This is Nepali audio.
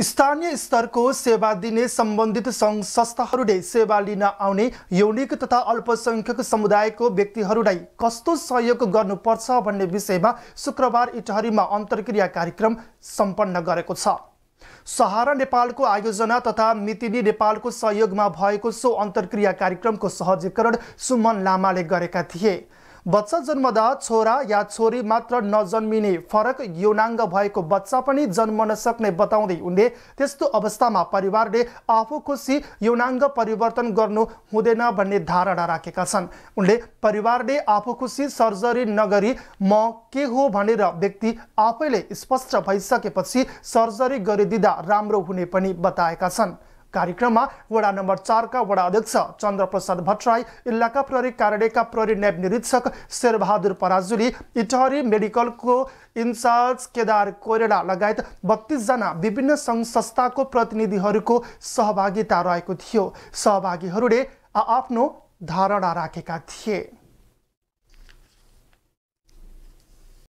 स्थानीय स्तरको सेवा दिने सम्बन्धित सङ्घ संस्थाहरूले सेवा लिन आउने यौनिक तथा अल्पसङ्ख्यक समुदायको व्यक्तिहरूलाई कस्तो सहयोग गर्नुपर्छ भन्ने विषयमा शुक्रबार इटहरीमा अन्तर्क्रिया कार्यक्रम सम्पन्न गरेको छ सहारा नेपालको आयोजना तथा मितिनी नेपालको सहयोगमा भएको सो अन्तर्क्रिया कार्यक्रमको सहजीकरण सुमन लामाले गरेका थिए बच्चा जन्मदा छोरा या छोरी मात्र नजन्मिने फरक यौनाङ्ग भएको बच्चा पनि जन्म नसक्ने बताउँदै उनले त्यस्तो अवस्थामा परिवारले आफू खुसी यौनाङ्ग परिवर्तन गर्नु हुँदैन भन्ने धारणा राखेका छन् उनले परिवारले आफू खुसी सर्जरी नगरी म के हो भनेर व्यक्ति आफैले स्पष्ट भइसकेपछि सर्जरी गरिदिँदा राम्रो हुने पनि बताएका छन् कार्यक्रममा वडा नम्बर चारका वडा अध्यक्ष चन्द्रप्रसाद भट्टराई इलाका प्रहरी कार्यालयका प्रहरी नायब निरीक्षक शेरबहादुर पराजुली इटहरी मेडिकलको इन्चार्ज केदार कोइरेला लगायत बत्तिसजना विभिन्न सङ्घ संस्थाको प्रतिनिधिहरूको सहभागिता रहेको थियो सहभागीहरूले आफ्नो धारणा राखेका थिए